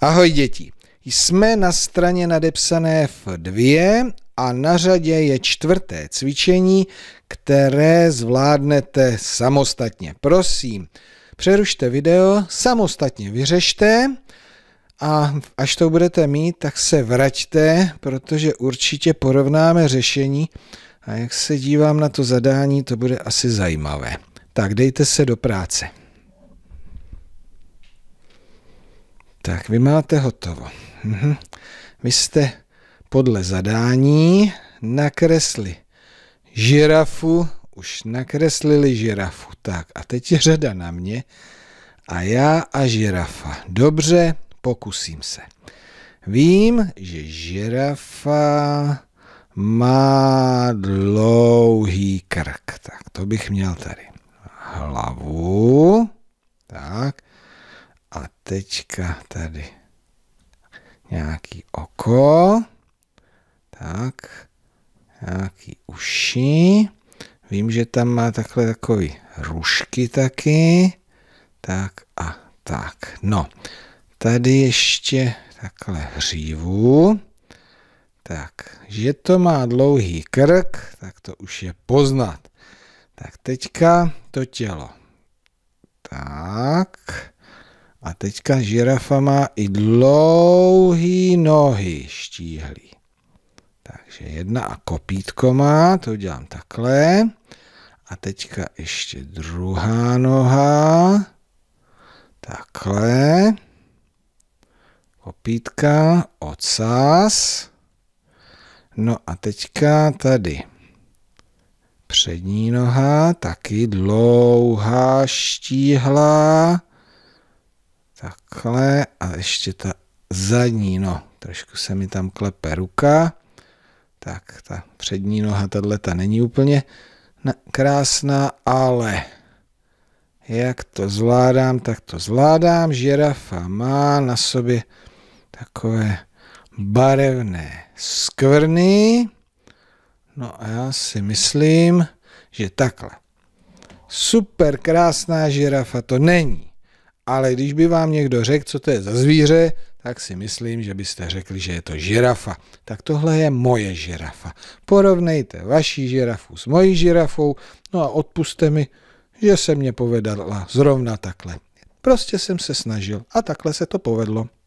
Ahoj děti, jsme na straně nadepsané F2 a na řadě je čtvrté cvičení, které zvládnete samostatně. Prosím, přerušte video, samostatně vyřešte a až to budete mít, tak se vraťte, protože určitě porovnáme řešení a jak se dívám na to zadání, to bude asi zajímavé. Tak dejte se do práce. Tak, vy máte hotovo. Mhm. Vy jste podle zadání nakresli žirafu, už nakreslili žirafu. Tak a teď je řada na mě. A já a žirafa. Dobře, pokusím se. Vím, že žirafa má dlouhý krk. Tak to bych měl tady. Hlavu tečka tady. Nějaký oko. Tak. Nějaký uši. Vím, že tam má takhle takový rušky taky. Tak a tak. No. Tady ještě takhle hřívu. Tak, že to má dlouhý krk, tak to už je poznat. Tak teďka to tělo. Tak teďka žirafa má i dlouhý nohy štíhlý. Takže jedna a kopítko má, to udělám takhle. A teďka ještě druhá noha. Takhle. Kopítka, ocas. No a teďka tady. Přední noha, taky dlouhá, štíhlá. Takhle a ještě ta zadní, no, trošku se mi tam klepe ruka. Tak ta přední noha, tahle ta není úplně krásná, ale jak to zvládám, tak to zvládám. Žirafa má na sobě takové barevné skvrny. No a já si myslím, že takhle. Super krásná žirafa to není ale když by vám někdo řekl, co to je za zvíře, tak si myslím, že byste řekli, že je to žirafa. Tak tohle je moje žirafa. Porovnejte vaši žirafu s mojí žirafou, no a odpuste mi, že se mě povedala zrovna takhle. Prostě jsem se snažil a takhle se to povedlo.